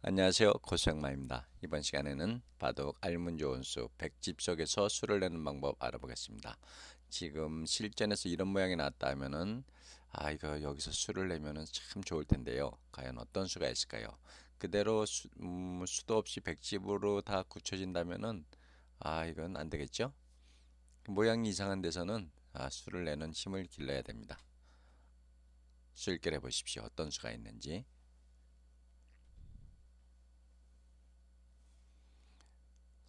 안녕하세요 고수양마입니다 이번 시간에는 바둑 알문 좋원수백집속에서 수를 내는 방법 알아보겠습니다 지금 실전에서 이런 모양이 나왔다 하면은 아 이거 여기서 수를 내면은 참 좋을 텐데요 과연 어떤 수가 있을까요 그대로 수, 음, 도 없이 백집으로 다 굳혀진다면은 아 이건 안 되겠죠 모양이 이상한 데서는 아, 수를 내는 힘을 길러야 됩니다 수읽기 해보십시오 어떤 수가 있는지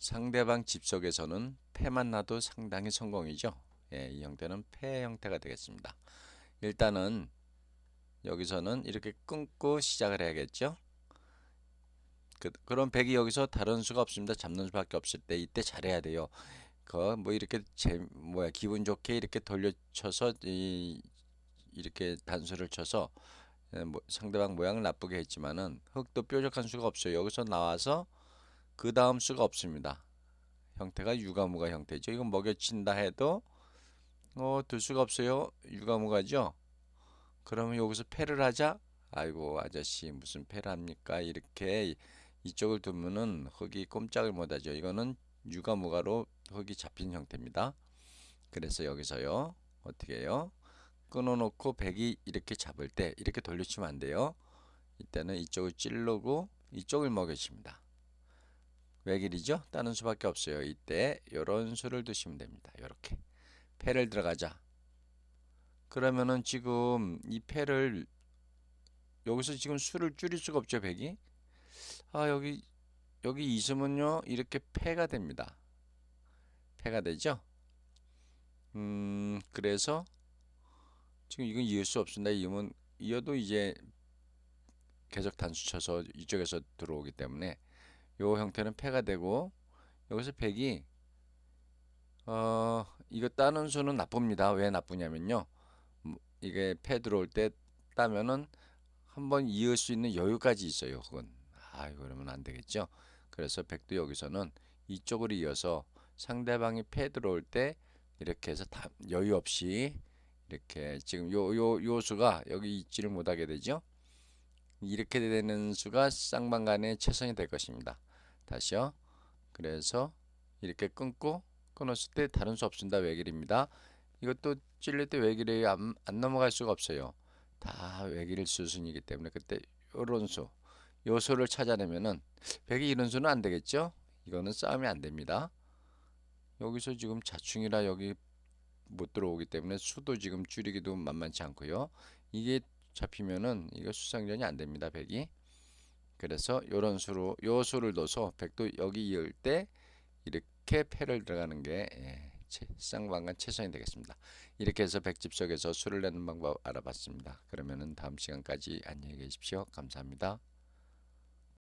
상대방 집 속에서는 패만 나도 상당히 성공이죠. 예, 이 형태는 패 형태가 되겠습니다. 일단은 여기서는 이렇게 끊고 시작을 해야겠죠. 그, 그럼 백이 여기서 다른 수가 없습니다. 잡는 수밖에 없을 때 이때 잘해야 돼요. 그 뭐 이렇게 제 뭐야 기분 좋게 이렇게 돌려쳐서 이 이렇게 단수를 쳐서 예, 뭐, 상대방 모양을 나쁘게 했지만은 흙도 뾰족한 수가 없어요. 여기서 나와서 그 다음 수가 없습니다. 형태가 유가무가 형태죠. 이건 먹여친다 해도 어, 들 수가 없어요. 유가무가죠. 그러면 여기서 패를 하자. 아이고 아저씨 무슨 패를 합니까? 이렇게 이쪽을 두면은 흙이 꼼짝을 못하죠. 이거는 유가무가로 흙이 잡힌 형태입니다. 그래서 여기서요. 어떻게 해요? 끊어놓고 백이 이렇게 잡을 때 이렇게 돌려치면 안 돼요. 이때는 이쪽을 찔르고 이쪽을 먹여칩니다. 외길이죠. 따는 수밖에 없어요. 이때 이런 수를 두시면 됩니다. 이렇게 패를 들어가자. 그러면은 지금 이 패를 여기서 지금 수를 줄일 수가 없죠. 백이 아 여기 여기 있으면요 이렇게 패가 됩니다. 패가 되죠. 음 그래서 지금 이건 이을 수 없습니다. 이음은 이어도 이제 계속 단수 쳐서 이쪽에서 들어오기 때문에 요 형태는 폐가 되고 여기서 100이 어 이거 따는 수는 나쁩니다. 왜 나쁘냐면요. 음, 이게 폐 들어올 때 따면은 한번 이을 수 있는 여유까지 있어요. 그건 아 이거 그러면 안 되겠죠. 그래서 백도 여기서는 이쪽으로 이어서 상대방이 패 들어올 때 이렇게 해서 다 여유 없이 이렇게 지금 요 요 요 수가 여기 있지를 못하게 되죠. 이렇게 되는 수가 쌍방간의 최선이 될 것입니다. 다시요. 그래서 이렇게 끊고 끊었을 때 다른 수없습다 외길입니다. 이것도 찔릴 때 외길이 안, 안 넘어갈 수가 없어요. 다 외길 수순이기 때문에 그때 요런 수, 요 수를 찾아내면은 백이 이런 수는 안 되겠죠? 이거는 싸움이 안 됩니다. 여기서 지금 자충이라 여기 못 들어오기 때문에 수도 지금 줄이기도 만만치 않고요. 이게 잡히면은 이거 수상전이 안 됩니다. 백이. 그래서 요런 수로 요 수를 넣어서 백도 여기 이을 때 이렇게 패를 들어가는 게 예, 쌍방간 최선이 되겠습니다. 이렇게 해서 백집석에서 수를 내는 방법 알아봤습니다. 그러면은 다음 시간까지 안녕히 계십시오. 감사합니다.